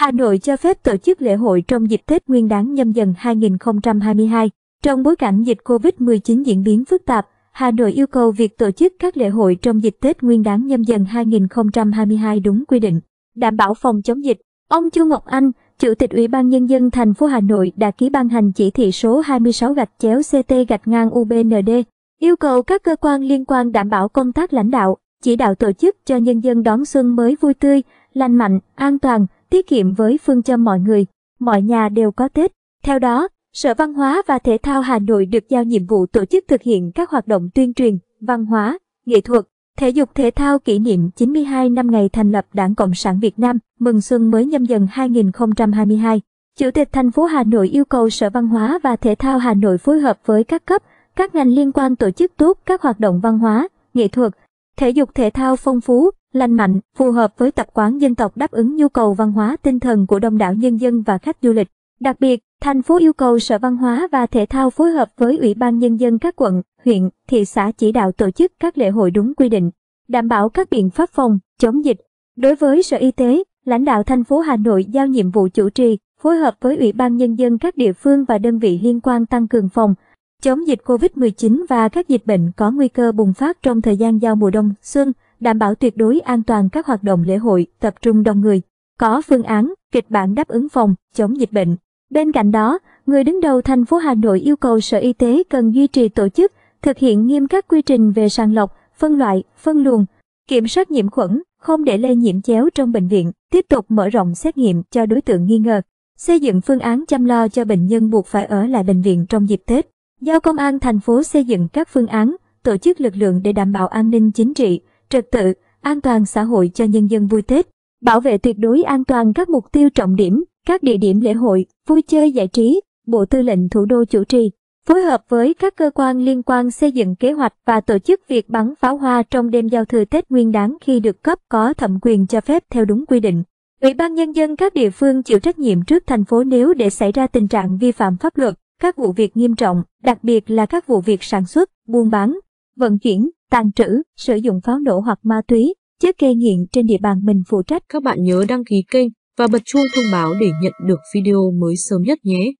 Hà Nội cho phép tổ chức lễ hội trong dịp Tết Nguyên đán nhâm dần 2022. Trong bối cảnh dịch COVID-19 diễn biến phức tạp, Hà Nội yêu cầu việc tổ chức các lễ hội trong dịp Tết Nguyên đán nhâm dần 2022 đúng quy định, đảm bảo phòng chống dịch. Ông Chu Ngọc Anh, Chủ tịch Ủy ban Nhân dân thành phố Hà Nội đã ký ban hành chỉ thị số 26 gạch chéo CT gạch ngang UBND, yêu cầu các cơ quan liên quan đảm bảo công tác lãnh đạo, chỉ đạo tổ chức cho nhân dân đón xuân mới vui tươi, lành mạnh, an toàn, tiết kiệm với phương châm mọi người, mọi nhà đều có Tết. Theo đó, Sở Văn hóa và Thể thao Hà Nội được giao nhiệm vụ tổ chức thực hiện các hoạt động tuyên truyền, văn hóa, nghệ thuật, thể dục thể thao kỷ niệm 92 năm ngày thành lập Đảng Cộng sản Việt Nam, mừng xuân mới nhâm dần 2022. Chủ tịch thành phố Hà Nội yêu cầu Sở Văn hóa và Thể thao Hà Nội phối hợp với các cấp, các ngành liên quan tổ chức tốt các hoạt động văn hóa, nghệ thuật, thể dục thể thao phong phú, lành mạnh, phù hợp với tập quán dân tộc đáp ứng nhu cầu văn hóa tinh thần của đông đảo nhân dân và khách du lịch. Đặc biệt, thành phố yêu cầu Sở Văn hóa và Thể thao phối hợp với Ủy ban Nhân dân các quận, huyện, thị xã chỉ đạo tổ chức các lễ hội đúng quy định, đảm bảo các biện pháp phòng, chống dịch. Đối với Sở Y tế, lãnh đạo thành phố Hà Nội giao nhiệm vụ chủ trì, phối hợp với Ủy ban Nhân dân các địa phương và đơn vị liên quan tăng cường phòng, chống dịch COVID-19 và các dịch bệnh có nguy cơ bùng phát trong thời gian giao mùa đông, xuân đảm bảo tuyệt đối an toàn các hoạt động lễ hội tập trung đông người, có phương án, kịch bản đáp ứng phòng, chống dịch bệnh. Bên cạnh đó, người đứng đầu thành phố Hà Nội yêu cầu Sở Y tế cần duy trì tổ chức, thực hiện nghiêm các quy trình về sàng lọc, phân loại, phân luồng, kiểm soát nhiễm khuẩn, không để lây nhiễm chéo trong bệnh viện, tiếp tục mở rộng xét nghiệm cho đối tượng nghi ngờ, xây dựng phương án chăm lo cho bệnh nhân buộc phải ở lại bệnh viện trong dịp Tết, giao công an thành phố xây dựng các phương án, tổ chức lực lượng để đảm bảo an ninh chính trị, trật tự, an toàn xã hội cho nhân dân vui Tết, bảo vệ tuyệt đối an toàn các mục tiêu trọng điểm, các địa điểm lễ hội, vui chơi giải trí, Bộ Tư lệnh Thủ đô chủ trì, phối hợp với các cơ quan liên quan xây dựng kế hoạch và tổ chức việc bắn pháo hoa trong đêm giao thừa Tết Nguyên đán khi được cấp có thẩm quyền cho phép theo đúng quy định. Ủy ban nhân dân các địa phương chịu trách nhiệm trước thành phố nếu để xảy ra tình trạng vi phạm pháp luật, các vụ việc nghiêm trọng, đặc biệt là các vụ việc sản xuất, buôn bán, vận chuyển, tàng trữ, sử dụng pháo nổ hoặc ma túy, chứ gây nghiện trên địa bàn mình phụ trách. Các bạn nhớ đăng ký kênh và bật chuông thông báo để nhận được video mới sớm nhất nhé.